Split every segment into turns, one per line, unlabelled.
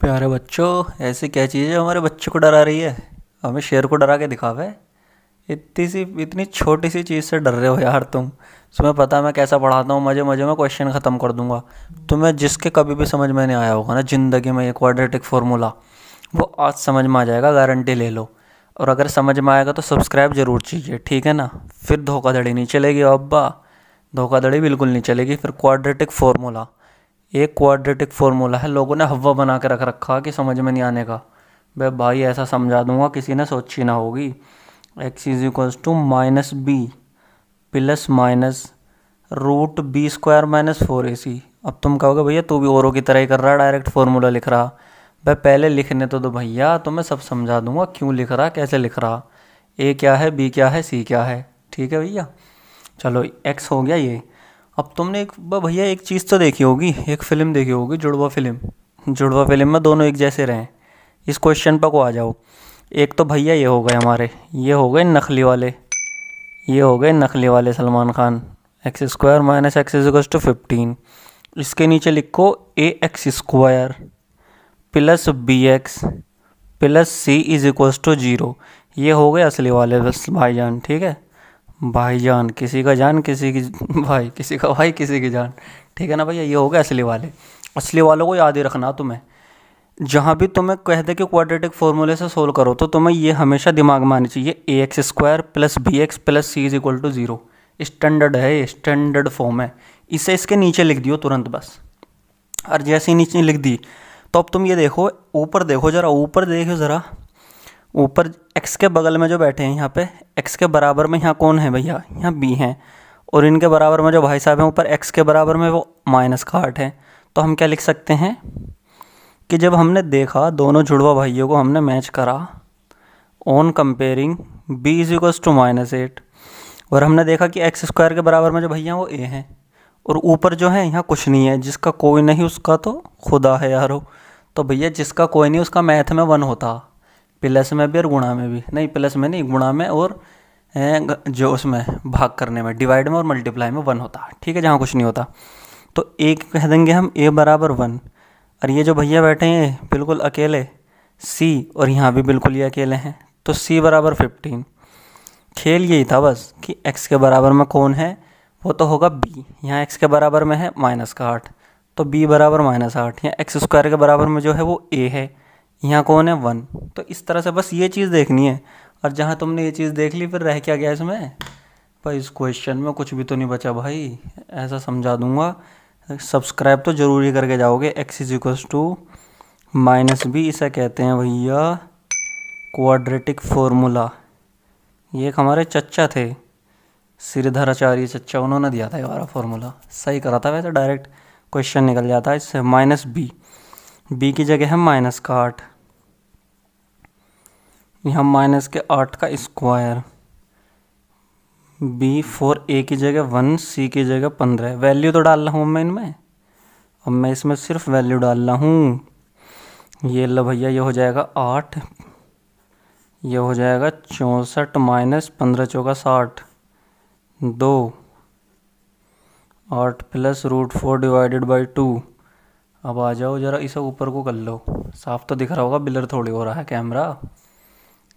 प्यारे बच्चों ऐसी क्या चीज़ है हमारे बच्चों को डरा रही है हमें शेर को डरा के दिखावे इतनी सी इतनी छोटी सी चीज़ से डर रहे हो यार तुम तुम्हें पता मैं कैसा पढ़ाता हूँ मज़े मज़े में क्वेश्चन ख़त्म कर दूंगा तुम्हें जिसके कभी भी समझ में नहीं आया होगा ना ज़िंदगी में ये क्वाड्रेटिक फार्मूला वो आज समझ में आ जाएगा गारंटी ले लो और अगर समझ में आएगा तो सब्सक्राइब ज़रूर कीजिए ठीक है ना फिर धोखाधड़ी नहीं चलेगी अब्बा धोखाधड़ी बिल्कुल नहीं चलेगी फिर क्वाड्रेटिक फार्मूला एक क्वाड्रेटिक फार्मूला है लोगों ने हवा बना के रख रखा कि समझ में नहीं आने का भाई भाई ऐसा समझा दूंगा किसी ने सोची ना होगी X is equals to minus B plus minus root B square minus four A C अब तुम कहोगे भैया तू भी औरों की तरह ही कर रहा है डायरेक्ट फार्मूला लिख रहा भाई पहले लिखने तो दो भैया तो मैं सब समझा दूंगा क्यों लिख रहा कैसे लिख रहा ए क्या है बी क्या है सी क्या है ठीक है भैया चलो एक्स हो गया ये अब तुमने एक भैया एक चीज़ तो देखी होगी एक फ़िल्म देखी होगी जुड़वा फिल्म जुड़वा फिल्म में दोनों एक जैसे रहें इस क्वेश्चन पर को आ जाओ एक तो भैया ये हो गए हमारे ये हो गए नकली वाले ये हो गए नकली वाले Salman Khan X square minus X is to fifteen इसके नीचे लिखो A X square plus B X plus C is equals to zero ये हो गए असली वाले बस भाईजान ठीक है भाई जान किसी का जान किसी की भाई किसी का भाई किसी की जान ठीक है ना भैया ये हो गया असली वाले असली वालों को याद ही रखना तुम्हें जहाँ भी तुम्हें कह दे कि क्वाड्रेटिक फॉर्मूले से सोल्व करो तो तुम्हें ये हमेशा दिमाग में आनी चाहिए A X square plus B X plus C is equal to zero standard है स्टैंडर्ड फॉर्म है इसे इसके नीचे लिख दियो तुरंत बस और जैसे ही नीचे लिख दी तो अब तुम ये देखो ऊपर देखो ज़रा ऊपर देखो ज़रा ऊपर एक्स के बगल में जो बैठे हैं यहाँ पे एक्स के बराबर में यहाँ कौन है भैया यहाँ बी हैं और इनके बराबर में जो भाई साहब हैं ऊपर एक्स के बराबर में वो माइनस का आठ है तो हम क्या लिख सकते हैं कि जब हमने देखा दोनों जुड़वा भाइयों को हमने मैच करा on comparing B is equals to minus eight और हमने देखा कि एक्स स्क्वायर के बराबर में जो भैया वो ए हैं और ऊपर जो है यहाँ कुछ नहीं है जिसका कोई नहीं उसका तो खुदा है यारो तो भैया जिसका कोई नहीं उसका मैथ में वन होता प्लस में भी और गुणा में भी नहीं प्लस में नहीं गुणा में और जो उसमें भाग करने में डिवाइड में और मल्टीप्लाई में वन होता ठीक है जहाँ कुछ नहीं होता तो एक कह देंगे हम ए बराबर वन और ये जो भैया बैठे हैं बिल्कुल अकेले सी और यहाँ भी बिल्कुल ये अकेले हैं तो सी बराबर फिफ्टीन खेल यही था बस कि एक्स के बराबर में कौन है वो तो होगा बी यहाँ एक्स के बराबर में है माइनस का आठ तो बी बराबर माइनस आठ यहाँ एक्स स्क्वायर के बराबर में जो है वो ए है यहाँ कौन है वन तो इस तरह से बस ये चीज़ देखनी है और जहाँ तुमने ये चीज़ देख ली फिर रह क्या गया इसमें पर इस क्वेश्चन में कुछ भी तो नहीं बचा भाई ऐसा समझा दूंगा सब्सक्राइब तो ज़रूरी करके जाओगे X is equals to minus B इसे कहते हैं भैया क्वाड्रेटिक फॉर्मूला ये एक हमारे चच्चा थे श्रीधराचार्य चच्चा उन्होंने दिया था ये वाला फॉर्मूला सही करा था वैसे डायरेक्ट क्वेश्चन निकल जाता है इससे माइनस बी बी की जगह है माइनस का आठ यहाँ माइनस के आठ का स्क्वायर बी फोर ए की जगह वन सी की जगह पंद्रह वैल्यू तो डाल रहा हूँ मैं इनमें अब मैं इसमें सिर्फ वैल्यू डाल रहा हूँ ये लो भैया ये हो जाएगा आठ ये हो जाएगा चौंसठ माइनस पंद्रह चौका साठ दो आठ plus root four divided by two अब आ जाओ ज़रा इसे ऊपर को कर लो साफ तो दिख रहा होगा बिलर थोड़ी हो रहा है कैमरा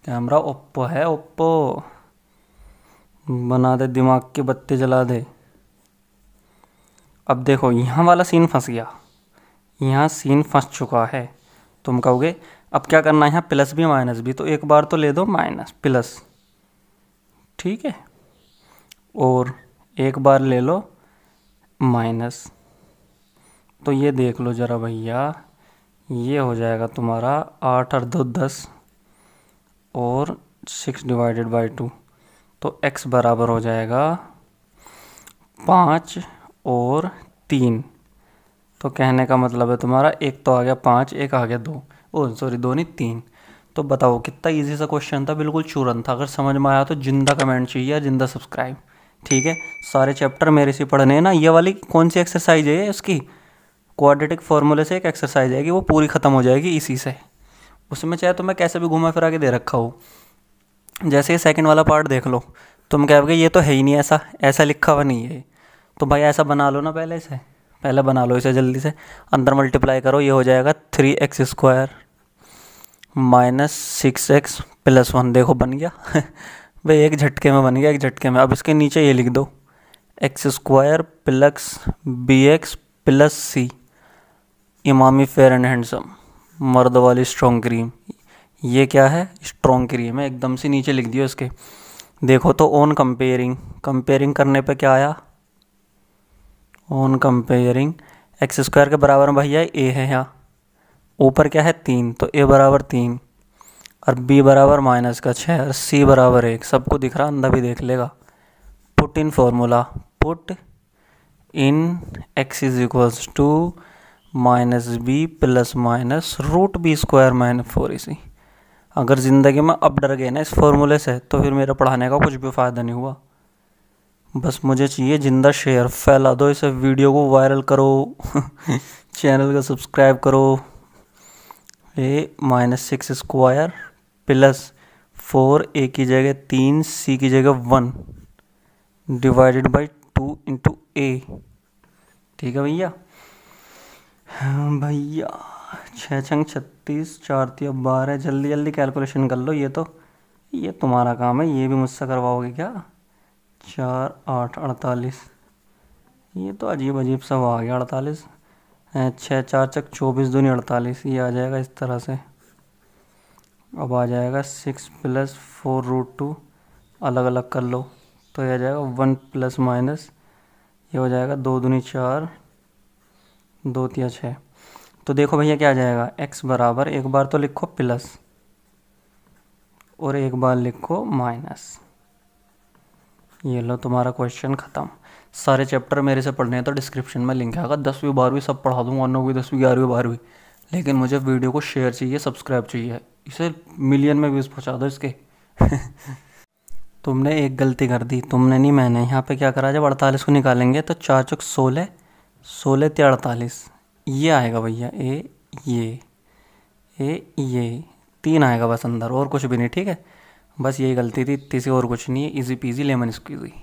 कैमरा ओप्पो है ओप्पो बना दे दिमाग के बत्ते जला दे अब देखो यहाँ वाला सीन फंस गया यहाँ सीन फंस चुका है तुम कहोगे अब क्या करना है यहाँ प्लस भी माइनस भी तो एक बार तो ले दो माइनस प्लस ठीक है और एक बार ले लो माइनस तो ये देख लो ज़रा भैया ये हो जाएगा तुम्हारा आठ और दो दस और सिक्स डिवाइडेड बाय टू तो एक्स बराबर हो जाएगा पाँच और तीन तो कहने का मतलब है तुम्हारा एक तो आ गया पाँच एक आ गया दो ओ सॉरी दो नहीं तीन तो बताओ कितना इजी सा क्वेश्चन था बिल्कुल चूरन था अगर समझ में आया तो जिंदा कमेंट चाहिए या जिंदा सब्सक्राइब ठीक है सारे चैप्टर मेरे से पढ़ने हैं ना ये वाली कौन सी एक्सरसाइज है उसकी क्वाड्रेटिक फार्मूले से एक एक्सरसाइज आएगी वो पूरी ख़त्म हो जाएगी इसी से उसमें चाहे तुम्हें कैसे भी घुमा फिरा के दे रखा हो जैसे ये सेकेंड वाला पार्ट देख लो तुम कहोगे ये तो है ही नहीं ऐसा ऐसा लिखा हुआ नहीं है तो भाई ऐसा बना लो ना पहले इसे पहले बना लो इसे जल्दी से अंदर मल्टीप्लाई करो ये हो जाएगा three X square minus six X plus one देखो बन गया भाई एक झटके में बन गया एक झटके में अब इसके नीचे ये लिख दो X square plus B X plus C Emami fair and handsome मर्द वाली स्ट्रॉन्ग क्रीम ये क्या है स्ट्रॉन्ग क्रीम है एकदम से नीचे लिख दिया इसके देखो तो ऑन कंपेयरिंग कंपेयरिंग करने पे क्या आया ऑन कंपेयरिंग एक्स स्क्वायर के बराबर में भैया ए है यहाँ ऊपर क्या है तीन तो ए बराबर तीन और बी बराबर माइनस का छः और सी बराबर एक सबको दिख रहा अंदर भी देख लेगा put in formula put in X is equals to minus B plus minus root B square minus four A C अगर ज़िंदगी में अब डर गए ना इस फॉर्मूले से तो फिर मेरा पढ़ाने का कुछ भी फ़ायदा नहीं हुआ बस मुझे चाहिए जिंदा शेयर फैला दो इसे वीडियो को वायरल करो चैनल को सब्सक्राइब करो A minus six square plus four A की जगह तीन सी की जगह one divided by two into A ठीक है भैया हाँ भैया छः छंग छत्तीस चार तिया बारह जल्दी जल्दी कैलकुलेशन कर लो ये तो ये तुम्हारा काम है ये भी मुझसे करवाओगे क्या चार आठ अड़तालीस ये तो अजीब अजीब सा आ गया अड़तालीस छः चार चक चौबीस दूनी अड़तालीस ये आ जाएगा इस तरह से अब आ जाएगा six plus four root two अलग अलग कर लो तो ये आ जाएगा वन प्लस माइनस ये हो जाएगा दो दूनी चार दो तिया छः तो देखो भैया क्या आ जाएगा x बराबर एक बार तो लिखो प्लस और एक बार लिखो माइनस ये लो तुम्हारा क्वेश्चन ख़त्म सारे चैप्टर मेरे से पढ़ने हैं तो डिस्क्रिप्शन में लिंक आएगा दसवीं बारहवीं सब पढ़ा दूँगा नौवीं दसवीं ग्यारहवीं बारहवीं लेकिन मुझे वीडियो को शेयर चाहिए सब्सक्राइब चाहिए इसे मिलियन में व्यूज़ पहुँचा दो इसके तुमने एक गलती कर दी तुमने नहीं मैंने यहाँ पे क्या करा जब अड़तालीस को निकालेंगे तो चार चौक सोलह सोलह ते अड़तालीस ये आएगा भैया ए ये ए ये तीन आएगा बस अंदर और कुछ भी नहीं ठीक है बस यही गलती थी तीसरी और कुछ नहीं है इजी पीजी लेमन स्क्वीजी